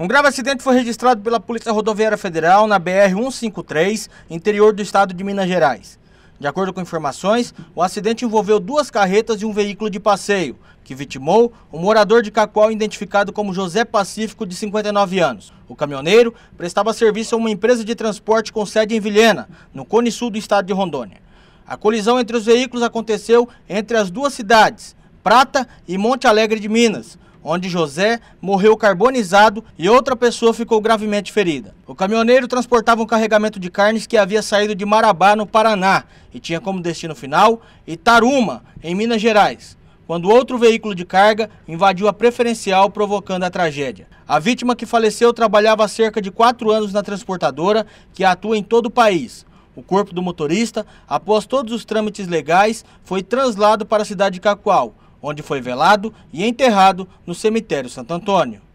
Um grave acidente foi registrado pela Polícia Rodoviária Federal na BR-153, interior do estado de Minas Gerais. De acordo com informações, o acidente envolveu duas carretas e um veículo de passeio, que vitimou um morador de Cacoal identificado como José Pacífico, de 59 anos. O caminhoneiro prestava serviço a uma empresa de transporte com sede em Vilhena, no cone sul do estado de Rondônia. A colisão entre os veículos aconteceu entre as duas cidades, Prata e Monte Alegre de Minas, onde José morreu carbonizado e outra pessoa ficou gravemente ferida. O caminhoneiro transportava um carregamento de carnes que havia saído de Marabá, no Paraná, e tinha como destino final Itaruma, em Minas Gerais quando outro veículo de carga invadiu a preferencial, provocando a tragédia. A vítima que faleceu trabalhava há cerca de quatro anos na transportadora, que atua em todo o país. O corpo do motorista, após todos os trâmites legais, foi translado para a cidade de Cacoal, onde foi velado e enterrado no cemitério Santo Antônio.